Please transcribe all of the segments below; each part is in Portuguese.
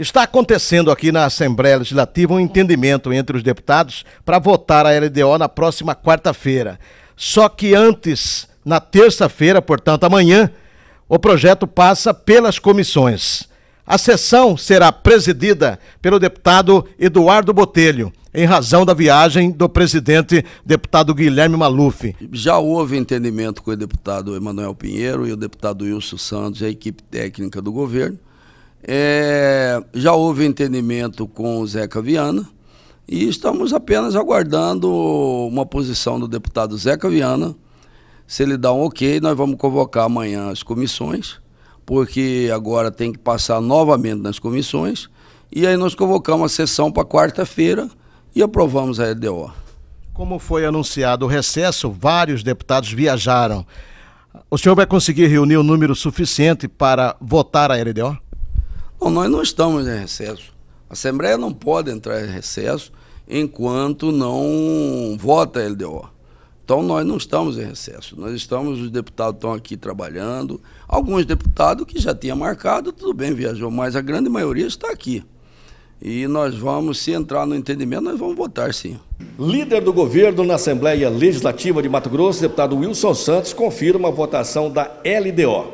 Está acontecendo aqui na Assembleia Legislativa um entendimento entre os deputados para votar a LDO na próxima quarta-feira. Só que antes, na terça-feira, portanto, amanhã, o projeto passa pelas comissões. A sessão será presidida pelo deputado Eduardo Botelho, em razão da viagem do presidente deputado Guilherme Maluf. Já houve entendimento com o deputado Emanuel Pinheiro e o deputado Wilson Santos, e a equipe técnica do governo é, já houve entendimento com o Zeca Viana e estamos apenas aguardando uma posição do deputado Zeca Viana. Se ele dá um ok, nós vamos convocar amanhã as comissões, porque agora tem que passar novamente nas comissões. E aí nós convocamos a sessão para quarta-feira e aprovamos a LDO. Como foi anunciado o recesso, vários deputados viajaram. O senhor vai conseguir reunir o um número suficiente para votar a LDO? Bom, nós não estamos em recesso. A Assembleia não pode entrar em recesso enquanto não vota a LDO. Então nós não estamos em recesso. Nós estamos, os deputados estão aqui trabalhando. Alguns deputados que já tinham marcado, tudo bem, viajou, mas a grande maioria está aqui. E nós vamos, se entrar no entendimento, nós vamos votar sim. Líder do governo na Assembleia Legislativa de Mato Grosso, deputado Wilson Santos, confirma a votação da LDO,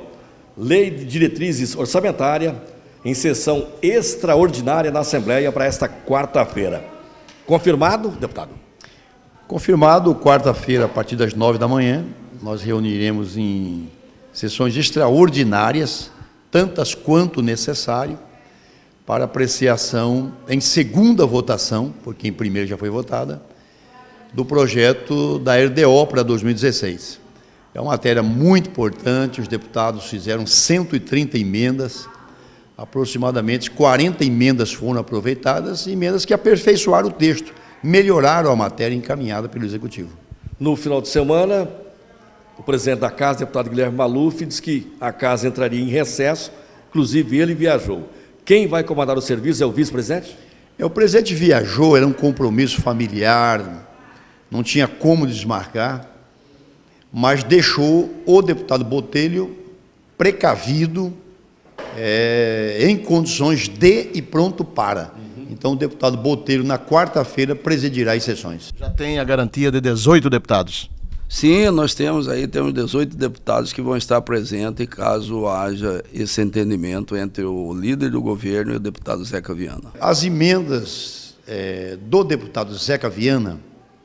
Lei de Diretrizes Orçamentária em sessão extraordinária na Assembleia para esta quarta-feira. Confirmado, deputado? Confirmado, quarta-feira, a partir das nove da manhã, nós reuniremos em sessões extraordinárias, tantas quanto necessário, para apreciação em segunda votação, porque em primeira já foi votada, do projeto da RDO para 2016. É uma matéria muito importante, os deputados fizeram 130 emendas, aproximadamente 40 emendas foram aproveitadas, emendas que aperfeiçoaram o texto, melhoraram a matéria encaminhada pelo Executivo. No final de semana, o presidente da Casa, deputado Guilherme Maluf, disse que a Casa entraria em recesso, inclusive ele viajou. Quem vai comandar o serviço é o vice-presidente? É, o presidente viajou, era um compromisso familiar, não tinha como desmarcar, mas deixou o deputado Botelho precavido é, em condições de e pronto para. Uhum. Então, o deputado Botelho, na quarta-feira, presidirá as sessões. Já tem a garantia de 18 deputados? Sim, nós temos aí, temos 18 deputados que vão estar presentes caso haja esse entendimento entre o líder do governo e o deputado Zeca Viana. As emendas é, do deputado Zeca Viana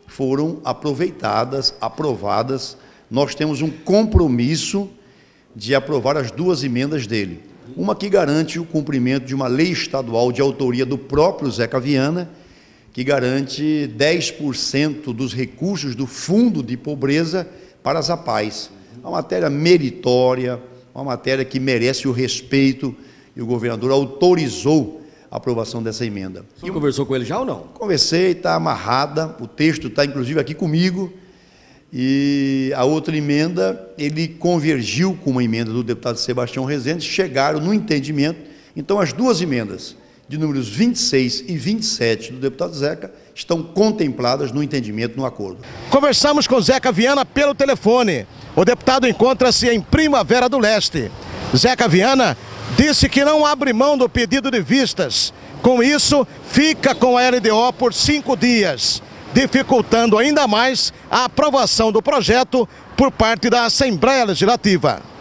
foram aproveitadas, aprovadas. Nós temos um compromisso de aprovar as duas emendas dele uma que garante o cumprimento de uma lei estadual de autoria do próprio Zeca Viana, que garante 10% dos recursos do Fundo de Pobreza para as APAES. É uma matéria meritória, uma matéria que merece o respeito, e o governador autorizou a aprovação dessa emenda. e conversou com ele já ou não? Conversei, está amarrada, o texto está inclusive aqui comigo, e a outra emenda, ele convergiu com uma emenda do deputado Sebastião Rezende, chegaram no entendimento. Então, as duas emendas, de números 26 e 27 do deputado Zeca, estão contempladas no entendimento, no acordo. Conversamos com Zeca Viana pelo telefone. O deputado encontra-se em Primavera do Leste. Zeca Viana disse que não abre mão do pedido de vistas. Com isso, fica com a LDO por cinco dias dificultando ainda mais a aprovação do projeto por parte da Assembleia Legislativa.